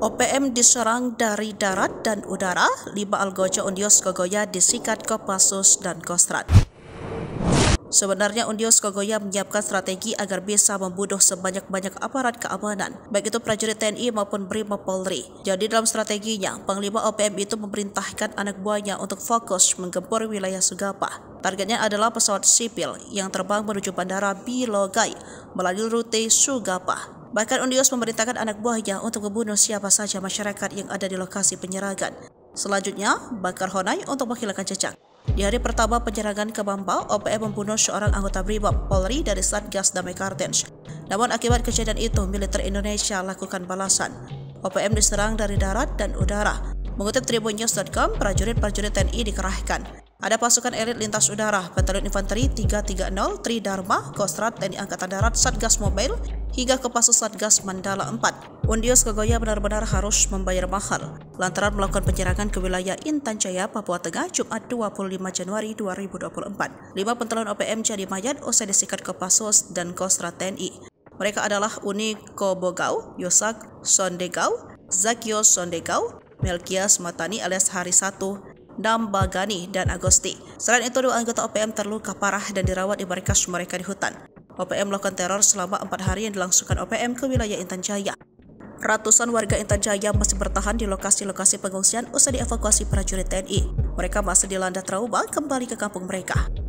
OPM diserang dari darat dan udara, lima Algojo Undios Kogoya disikat Kopassus dan Kostrad. Sebenarnya Undios Kogoya menyiapkan strategi agar bisa membunuh sebanyak-banyak aparat keamanan, baik itu prajurit TNI maupun Brimob Polri. Jadi dalam strateginya, Panglima OPM itu memerintahkan anak buahnya untuk fokus menggempur wilayah Sugapa. Targetnya adalah pesawat sipil yang terbang menuju bandara Bilogai melalui rute Sugapa. Bahkan Undios memerintahkan anak buahnya untuk membunuh siapa saja masyarakat yang ada di lokasi penyerangan. Selanjutnya, bakar Honai untuk menghilangkan jejak. Di hari pertama penyerangan ke Bamba, OPM membunuh seorang anggota Brimob Polri dari Satgas Damai Kartens. Namun akibat kejadian itu, militer Indonesia lakukan balasan. OPM diserang dari darat dan udara. Mengutip tribunnews.com, prajurit-prajurit TNI dikerahkan. Ada pasukan elit lintas udara, Batalion Infanteri 330, Tridharma, Kostrad TNI Angkatan Darat, Satgas Mobile, hingga ke Pasus Satgas Mandala 4. Wondios Kagoya benar-benar harus membayar mahal lantaran melakukan penyerangan ke wilayah Intan Jaya, Papua Tengah, Jumat 25 Januari 2024. Lima pentelan OPM jadi mayat usai disikat ke Pasus dan Kostra TNI. Mereka adalah Uni Kobogau, Yosak Sondegau, Zakio Sondegau, Melkias Matani alias Hari Satu Dambagani, dan Agosti. Selain itu, dua anggota OPM terluka parah dan dirawat di markas mereka di hutan. OPM melakukan teror selama empat hari yang dilangsungkan OPM ke wilayah Intan Jaya. Ratusan warga Intan Jaya masih bertahan di lokasi-lokasi pengungsian usai dievakuasi prajurit TNI. Mereka masih dilanda trauma kembali ke kampung mereka.